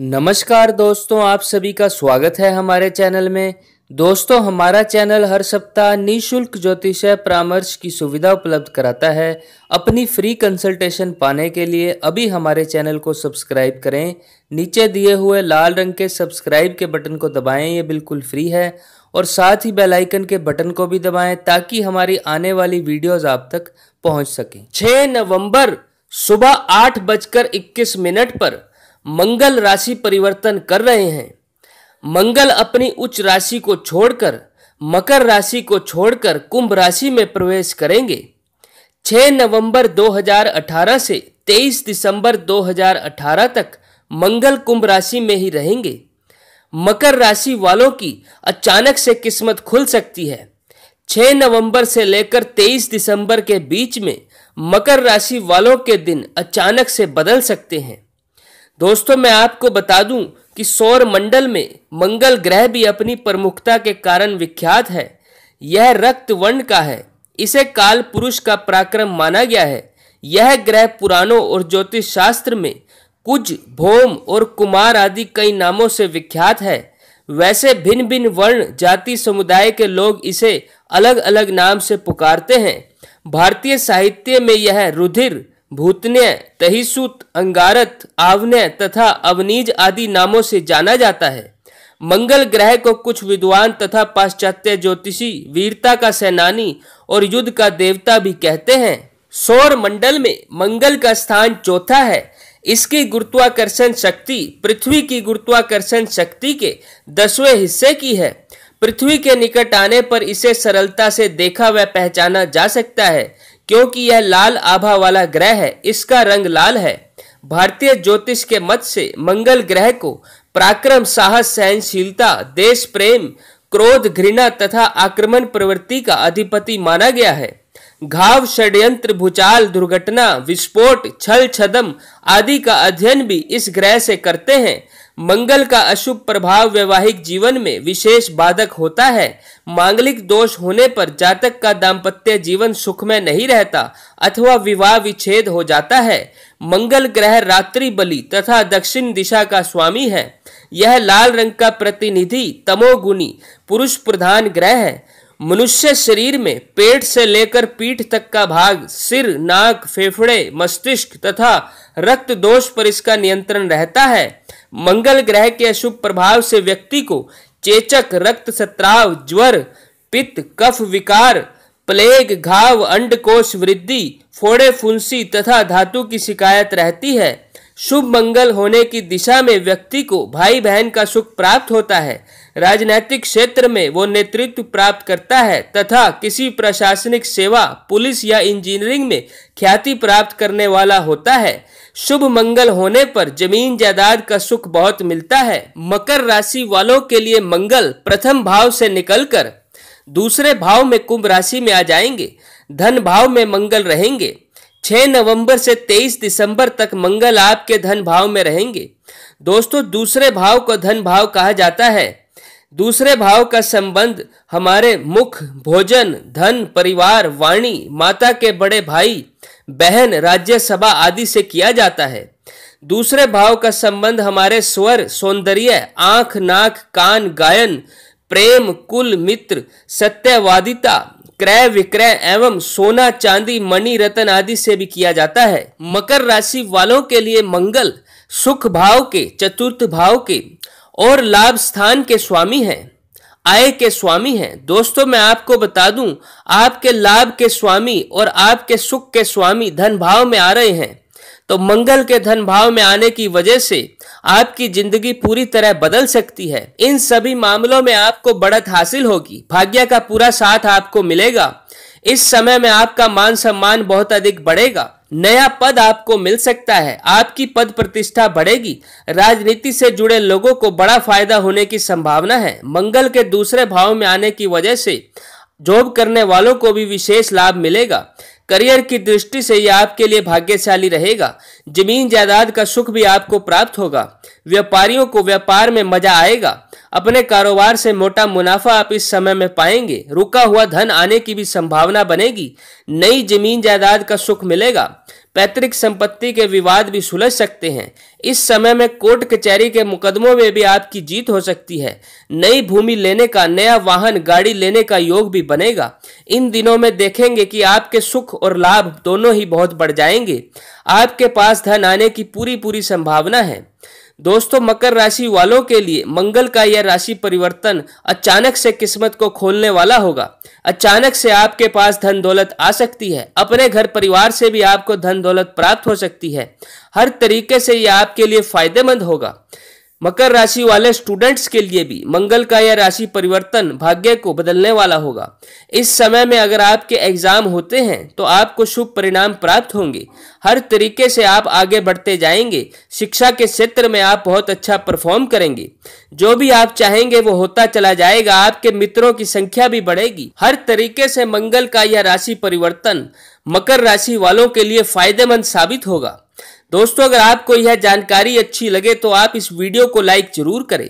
नमस्कार दोस्तों आप सभी का स्वागत है हमारे चैनल में दोस्तों हमारा चैनल हर सप्ताह निशुल्क ज्योतिष परामर्श की सुविधा उपलब्ध कराता है अपनी फ्री कंसल्टेशन पाने के लिए अभी हमारे चैनल को सब्सक्राइब करें नीचे दिए हुए लाल रंग के सब्सक्राइब के बटन को दबाएं ये बिल्कुल फ्री है और साथ ही बेल आइकन के बटन को भी दबाएं ताकि हमारी आने वाली वीडियोज आप तक पहुँच सकें छः नवम्बर सुबह आठ बजकर इक्कीस मिनट पर मंगल राशि परिवर्तन कर रहे हैं मंगल अपनी उच्च राशि को छोड़कर मकर राशि को छोड़कर कुंभ राशि में प्रवेश करेंगे 6 नवंबर 2018 से 23 दिसंबर 2018 तक मंगल कुंभ राशि में ही रहेंगे मकर राशि वालों की अचानक से किस्मत खुल सकती है 6 नवंबर से लेकर 23 दिसंबर के बीच में मकर राशि वालों के दिन अचानक से बदल सकते हैं दोस्तों मैं आपको बता दूं कि सौर मंडल में मंगल ग्रह भी अपनी प्रमुखता के कारण विख्यात है यह रक्त वर्ण का है इसे काल पुरुष का पराक्रम माना गया है यह ग्रह पुराणों और ज्योतिष शास्त्र में कुछ भौम और कुमार आदि कई नामों से विख्यात है वैसे भिन्न भिन्न वर्ण जाति समुदाय के लोग इसे अलग अलग नाम से पुकारते हैं भारतीय साहित्य में यह रुधिर भूतन्य तहिसुत अंगारत आवन्य तथा अवनीज आदि नामों से जाना जाता है मंगल ग्रह को कुछ विद्वान तथा पाश्चात्य ज्योतिषी वीरता का सेनानी और युद्ध का देवता भी कहते हैं सौर मंडल में मंगल का स्थान चौथा है इसकी गुरुत्वाकर्षण शक्ति पृथ्वी की गुरुत्वाकर्षण शक्ति के दसवें हिस्से की है पृथ्वी के निकट आने पर इसे सरलता से देखा व पहचाना जा सकता है क्योंकि यह लाल आभा वाला ग्रह है इसका रंग लाल है भारतीय ज्योतिष के मत से मंगल ग्रह को पराक्रम साहस सहनशीलता देश प्रेम क्रोध घृणा तथा आक्रमण प्रवृत्ति का अधिपति माना गया है घाव षड्यंत्र भूचाल दुर्घटना विस्फोट छल छदम आदि का अध्ययन भी इस ग्रह से करते हैं मंगल का अशुभ प्रभाव वैवाहिक जीवन में विशेष बाधक होता है मांगलिक दोष होने पर जातक का दाम्पत्य जीवन सुखमय नहीं रहता अथवा विवाह विच्छेद हो जाता है मंगल ग्रह रात्रि बलि तथा दक्षिण दिशा का स्वामी है यह लाल रंग का प्रतिनिधि तमोगुणी पुरुष प्रधान ग्रह है मनुष्य शरीर में पेट से लेकर पीठ तक का भाग सिर नाक फेफड़े मस्तिष्क तथा रक्त दोष पर इसका नियंत्रण रहता है मंगल ग्रह के अशुभ प्रभाव से व्यक्ति को चेचक रक्त सत्राव ज्वर पित्त कफ विकार प्लेग घाव अंडकोश वृद्धि फोड़े फुंसी तथा धातु की शिकायत रहती है शुभ मंगल होने की दिशा में व्यक्ति को भाई बहन का सुख प्राप्त होता है राजनैतिक क्षेत्र में वो नेतृत्व प्राप्त करता है तथा किसी प्रशासनिक सेवा पुलिस या इंजीनियरिंग में ख्याति प्राप्त करने वाला होता है शुभ मंगल होने पर जमीन जायदाद का सुख बहुत मिलता है मकर राशि वालों के लिए मंगल प्रथम भाव से निकलकर दूसरे भाव में कुंभ राशि में आ जाएंगे धन भाव में मंगल रहेंगे 6 नवंबर से 23 दिसंबर तक मंगल आपके धन भाव में रहेंगे दोस्तों दूसरे भाव को धन भाव कहा जाता है दूसरे भाव का संबंध हमारे मुख भोजन धन परिवार वाणी माता के बड़े भाई बहन राज्यसभा आदि से किया जाता है दूसरे भाव का संबंध हमारे स्वर सौंदर्य आंख नाक कान गायन प्रेम कुल मित्र सत्यवादिता क्रय विक्रय एवं सोना चांदी मणि रतन आदि से भी किया जाता है मकर राशि वालों के लिए मंगल सुख भाव के चतुर्थ भाव के और लाभ स्थान के स्वामी हैं आय के स्वामी हैं दोस्तों मैं आपको बता दूं आपके लाभ के स्वामी और आपके सुख के स्वामी धन भाव में आ रहे हैं तो मंगल के धन भाव में आने की वजह से आपकी जिंदगी पूरी तरह बदल सकती है इन सभी मामलों में आपको बढ़त हासिल होगी भाग्य का पूरा साथ आपको मिलेगा इस समय में आपका मान सम्मान बहुत अधिक बढ़ेगा नया पद आपको मिल सकता है आपकी पद प्रतिष्ठा बढ़ेगी राजनीति से जुड़े लोगों को बड़ा फायदा होने की संभावना है मंगल के दूसरे भाव में आने की वजह से जॉब करने वालों को भी विशेष लाभ मिलेगा करियर की दृष्टि से यह आपके लिए भाग्यशाली रहेगा जमीन जायदाद का सुख भी आपको प्राप्त होगा व्यापारियों को व्यापार में मजा आएगा अपने कारोबार से मोटा मुनाफा आप इस समय में पाएंगे रुका हुआ धन आने की भी संभावना बनेगी नई जमीन जायदाद का सुख मिलेगा पैतृक संपत्ति के विवाद भी सुलझ सकते हैं इस समय में कोर्ट कचहरी के मुकदमों में भी आपकी जीत हो सकती है नई भूमि लेने का नया वाहन गाड़ी लेने का योग भी बनेगा इन दिनों में देखेंगे कि आपके सुख और लाभ दोनों ही बहुत बढ़ जाएंगे आपके पास धन आने की पूरी पूरी संभावना है दोस्तों मकर राशि वालों के लिए मंगल का यह राशि परिवर्तन अचानक से किस्मत को खोलने वाला होगा अचानक से आपके पास धन दौलत आ सकती है अपने घर परिवार से भी आपको धन दौलत प्राप्त हो सकती है हर तरीके से यह आपके लिए फायदेमंद होगा मकर राशि वाले स्टूडेंट्स के लिए भी मंगल का यह राशि परिवर्तन भाग्य को बदलने वाला होगा इस समय में अगर आपके एग्जाम होते हैं तो आपको शुभ परिणाम प्राप्त होंगे हर तरीके से आप आगे बढ़ते जाएंगे शिक्षा के क्षेत्र में आप बहुत अच्छा परफॉर्म करेंगे जो भी आप चाहेंगे वो होता चला जाएगा आपके मित्रों की संख्या भी बढ़ेगी हर तरीके से मंगल का यह राशि परिवर्तन मकर राशि वालों के लिए फायदेमंद साबित होगा दोस्तों अगर आपको यह जानकारी अच्छी लगे तो आप इस वीडियो को लाइक जरूर करें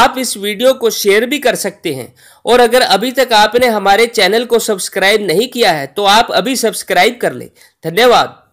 आप इस वीडियो को शेयर भी कर सकते हैं और अगर अभी तक आपने हमारे चैनल को सब्सक्राइब नहीं किया है तो आप अभी सब्सक्राइब कर लें धन्यवाद